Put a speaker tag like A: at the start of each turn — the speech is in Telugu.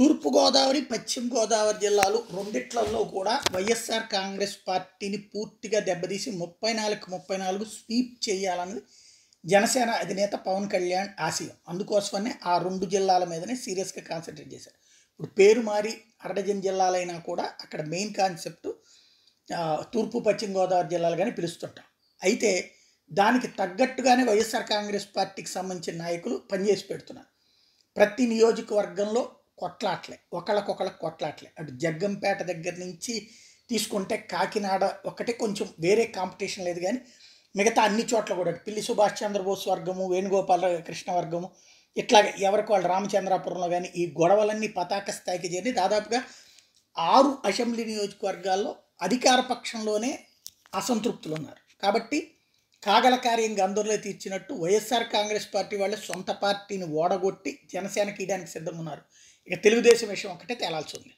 A: తూర్పుగోదావరి పశ్చిమ గోదావరి జిల్లాలు రెండిట్లలో కూడా వైఎస్ఆర్ కాంగ్రెస్ పార్టీని పూర్తిగా దెబ్బతీసి ముప్పై నాలుగు ముప్పై నాలుగు స్వీప్ చేయాలన్నది జనసేన అధినేత పవన్ కళ్యాణ్ ఆశయం అందుకోసమనే ఆ రెండు జిల్లాల మీదనే సీరియస్గా కాన్సన్ట్రేట్ చేశారు ఇప్పుడు పేరు మారి అరడజన్ జిల్లాలైనా కూడా అక్కడ మెయిన్ కాన్సెప్ట్ తూర్పు పశ్చిమ గోదావరి కానీ పిలుస్తుంటాం అయితే దానికి తగ్గట్టుగానే వైఎస్ఆర్ కాంగ్రెస్ పార్టీకి సంబంధించిన నాయకులు పనిచేసి పెడుతున్నారు ప్రతి నియోజకవర్గంలో కొట్లాట్లే ఒకళ్ళకొకళ్ళకి కొట్లాట్లే అటు జగ్గంపేట దగ్గర నుంచి తీసుకుంటే కాకినాడ ఒకటే కొంచెం వేరే కాంపిటీషన్ లేదు కానీ మిగతా అన్ని చోట్ల కూడా పిల్లి సుభాష్ చంద్రబోస్ వర్గము వేణుగోపాల కృష్ణ వర్గము ఇట్లాగే ఎవరికి వాళ్ళు రామచంద్రాపురంలో కానీ ఈ గొడవలన్నీ పతాక స్థాయికి చేరి దాదాపుగా ఆరు అసెంబ్లీ నియోజకవర్గాల్లో అధికార పక్షంలోనే అసంతృప్తులు ఉన్నారు కాబట్టి కాగల కార్యం అందరిలో తీర్చినట్టు వైఎస్ఆర్ కాంగ్రెస్ పార్టీ వాళ్ళు సొంత పార్టీని ఓడగొట్టి జనసేనకి ఇయడానికి సిద్ధమున్నారు ఇక తెలుగుదేశం విషయం ఒకటే తేలాల్సి ఉంది